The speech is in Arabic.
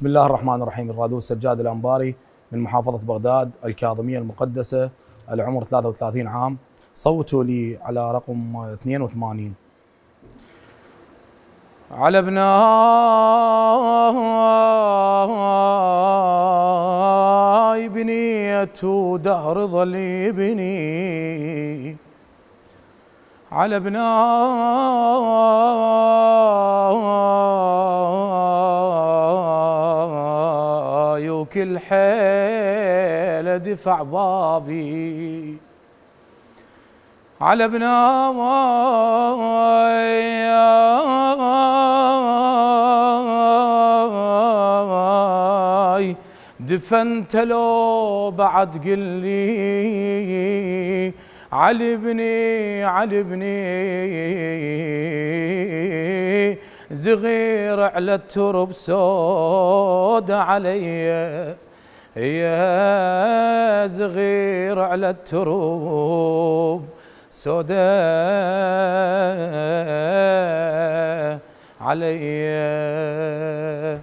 بسم الله الرحمن الرحيم الرادود سجاد الأنباري من محافظة بغداد الكاظمية المقدسة العمر 33 عام صوتوا لي على رقم 82 على ابن ابني دهر ظل ابني على ابناي وكل حيل ادفع بابي على بناي دفنت لو بعد قل لي علي بني علي بني زغير على الترب سود علي يا زغير على الترب سود علي